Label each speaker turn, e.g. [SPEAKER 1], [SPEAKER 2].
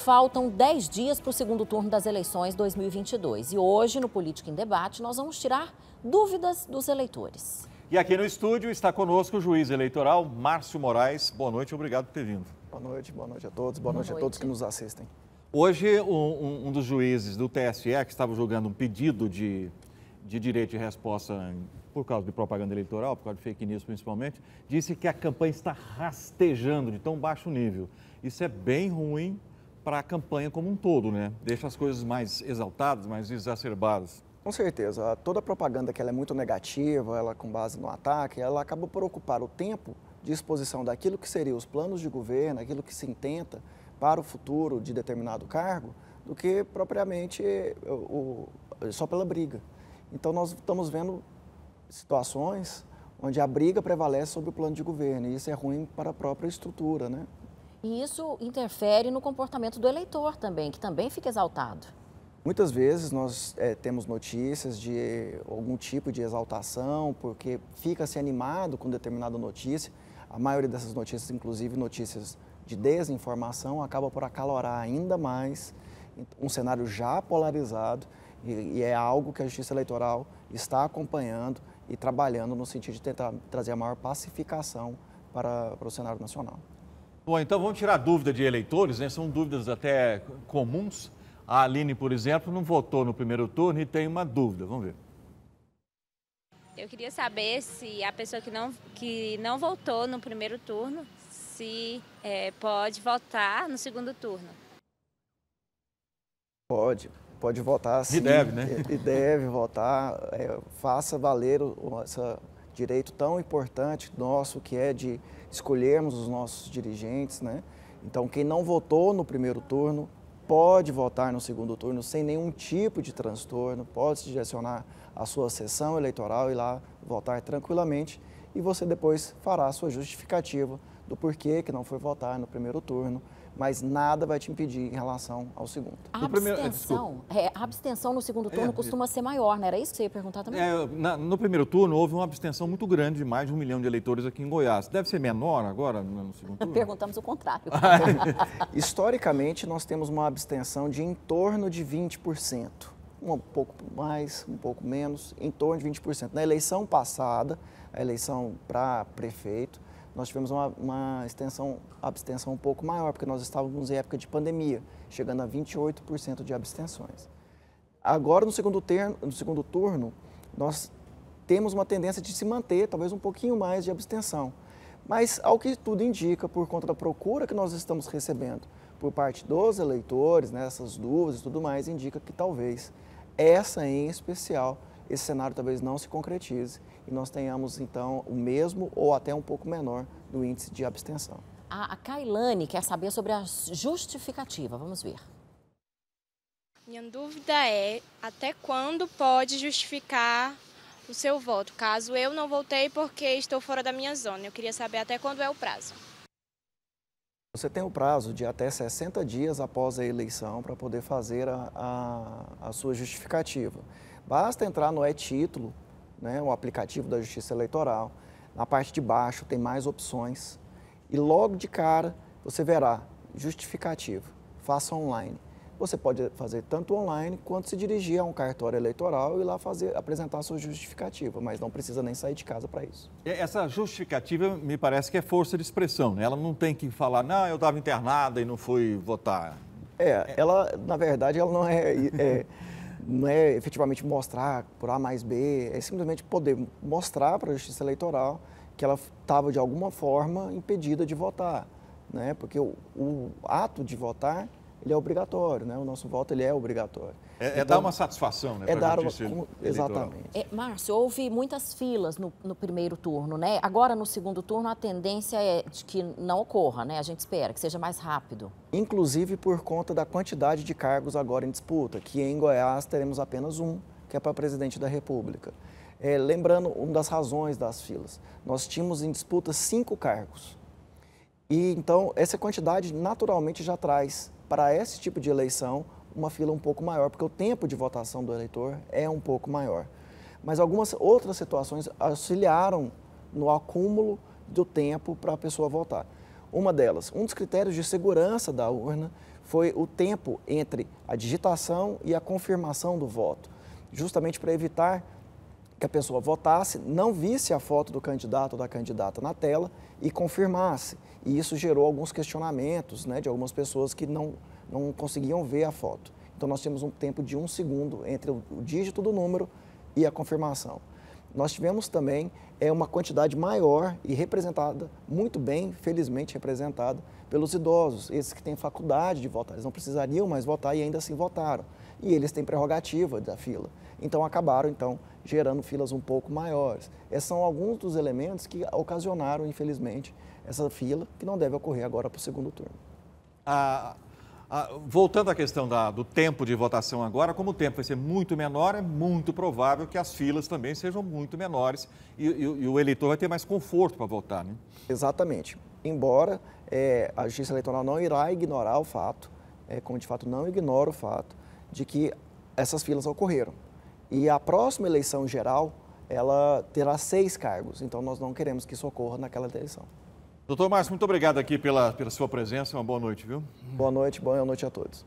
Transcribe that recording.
[SPEAKER 1] Faltam 10 dias para o segundo turno das eleições 2022 e hoje, no Política em Debate, nós vamos tirar dúvidas dos eleitores.
[SPEAKER 2] E aqui no estúdio está conosco o juiz eleitoral Márcio Moraes. Boa noite, obrigado por ter vindo. Boa noite, boa noite a todos, boa, boa noite, noite, a todos que nos assistem. Hoje, um, um, dos juízes do TSE, que estava julgando um pedido de, de direito de resposta por causa de propaganda eleitoral, por causa de fake news principalmente, disse que a campanha está rastejando de tão baixo nível. Isso é bem ruim para a campanha como um todo, né? Deixa as coisas mais exaltadas, mais exacerbadas.
[SPEAKER 3] Com certeza. Toda propaganda que ela é muito negativa, ela com base no ataque, ela acaba por ocupar o tempo de exposição daquilo que seriam os planos de governo, aquilo que se intenta para o futuro de determinado cargo, do que propriamente o, o, só pela briga. Então nós estamos vendo situações onde a briga prevalece sobre o plano de governo e isso é ruim para a própria estrutura, né?
[SPEAKER 1] E isso interfere no comportamento do eleitor também, que também fica exaltado.
[SPEAKER 3] Muitas vezes nós é, temos notícias de algum tipo de exaltação, porque fica-se animado com determinada notícia. A maioria dessas notícias, inclusive notícias de desinformação, acaba por acalorar ainda mais então, um cenário já polarizado e, e é algo que a Justiça Eleitoral está acompanhando e trabalhando no sentido de tentar trazer a maior pacificação para, para o cenário nacional.
[SPEAKER 2] Bom, então vamos tirar dúvida de eleitores, né? São dúvidas até comuns. A Aline, por exemplo, não votou no primeiro turno e tem uma dúvida. Vamos ver.
[SPEAKER 1] Eu queria saber se a pessoa que não, que não votou no primeiro turno, se é, pode votar no segundo turno.
[SPEAKER 3] Pode, pode votar sim. E deve, né? E deve votar, é, faça valer o, essa, direito tão importante nosso que é de escolhermos os nossos dirigentes, né? Então quem não votou no primeiro turno pode votar no segundo turno sem nenhum tipo de transtorno, pode se direcionar à sua sessão eleitoral e lá votar tranquilamente e você depois fará a sua justificativa do porquê que não foi votar no primeiro turno mas nada vai te impedir em relação ao segundo. A é, abstenção,
[SPEAKER 1] é, a abstenção no segundo é, turno é, costuma ser maior, né? Era isso que você ia perguntar também? É,
[SPEAKER 2] na, no primeiro turno houve uma abstenção muito grande, de mais de um milhão de eleitores aqui em Goiás.
[SPEAKER 3] Deve ser menor agora no segundo turno?
[SPEAKER 1] Perguntamos o contrário.
[SPEAKER 3] Historicamente, nós temos uma abstenção de em torno de 20%. Um pouco mais, um pouco menos, em torno de 20%. Na eleição passada, a eleição para prefeito, nós tivemos uma, uma extensão, abstenção um pouco maior, porque nós estávamos em época de pandemia, chegando a 28% de abstenções. Agora, no segundo, terno, no segundo turno, nós temos uma tendência de se manter talvez um pouquinho mais de abstenção. Mas, ao que tudo indica, por conta da procura que nós estamos recebendo por parte dos eleitores, né, essas dúvidas e tudo mais, indica que talvez essa em especial esse cenário talvez não se concretize e nós tenhamos então o mesmo ou até um pouco menor
[SPEAKER 1] do índice de abstenção. A, a Kailane quer saber sobre a justificativa. Vamos ver. Minha dúvida é até quando pode justificar o seu voto, caso eu não votei porque estou fora da minha zona. Eu queria saber até quando é o prazo.
[SPEAKER 3] Você tem o prazo de até 60 dias após a eleição para poder fazer a, a, a, sua justificativa. Basta entrar no e-título, né, o aplicativo da Justiça Eleitoral. Na parte de baixo tem mais opções. E logo de cara você verá justificativa. Faça online. Você pode fazer tanto online quanto se dirigir a um cartório eleitoral e lá fazer apresentar a sua justificativa, mas não precisa nem sair de casa para isso.
[SPEAKER 2] Essa justificativa me parece que é força de expressão, né? Ela não tem que falar, não, eu estava internada e não fui votar.
[SPEAKER 3] É, ela, na verdade, ela não é, é não é efetivamente mostrar por A mais B, é simplesmente poder mostrar para a Justiça Eleitoral que ela estava de alguma forma impedida de votar, né? Porque o, o ato de votar ele é obrigatório, né? O nosso voto ele é obrigatório. É,
[SPEAKER 2] é então, dar uma satisfação, né? É dar uma, como,
[SPEAKER 3] exatamente.
[SPEAKER 1] É, Márcio, houve muitas filas no, no, primeiro turno, né? Agora no segundo turno a tendência é de que não ocorra, né? A gente espera que seja mais rápido.
[SPEAKER 3] Inclusive por conta da quantidade de cargos agora em disputa, que em Goiás teremos apenas um, que é para presidente da República. É, lembrando uma das razões das filas, nós tínhamos em disputa cinco cargos. E então essa quantidade naturalmente já traz para esse tipo de eleição, uma fila um pouco maior, porque o tempo de votação do eleitor é um pouco maior. Mas algumas outras situações auxiliaram no acúmulo do tempo para a pessoa votar. Uma delas, um dos critérios de segurança da urna foi o tempo entre a digitação e a confirmação do voto, justamente para evitar que a pessoa votasse, não visse a foto do candidato ou da candidata na tela e confirmasse. E isso gerou alguns questionamentos né, de algumas pessoas que não, não conseguiam ver a foto. Então nós tínhamos um tempo de um segundo entre o dígito do número e a confirmação nós tivemos também é uma quantidade maior e representada, muito bem, felizmente representada, pelos idosos, esses que têm faculdade de votar. Eles não precisariam mais votar e ainda assim votaram. E eles têm prerrogativa da fila. Então acabaram então gerando filas um pouco maiores. Esses é, são alguns dos elementos que ocasionaram, infelizmente, essa fila que não deve ocorrer agora para o segundo turno. Ah,
[SPEAKER 2] voltando à questão da, do tempo de votação agora, como o tempo vai ser muito menor, é muito provável que as filas também sejam muito menores e, e, e o eleitor vai ter mais conforto para votar, né?
[SPEAKER 3] Exatamente. Embora é, a Justiça Eleitoral não irá ignorar o fato, é, como de fato não ignora o fato, de que essas filas ocorreram. E a próxima eleição geral, ela terá seis cargos, então nós não queremos que isso ocorra naquela eleição.
[SPEAKER 2] Doutor Márcio, muito obrigado aqui pela, pela sua presença. Uma boa noite, viu? Boa noite, boa noite a todos.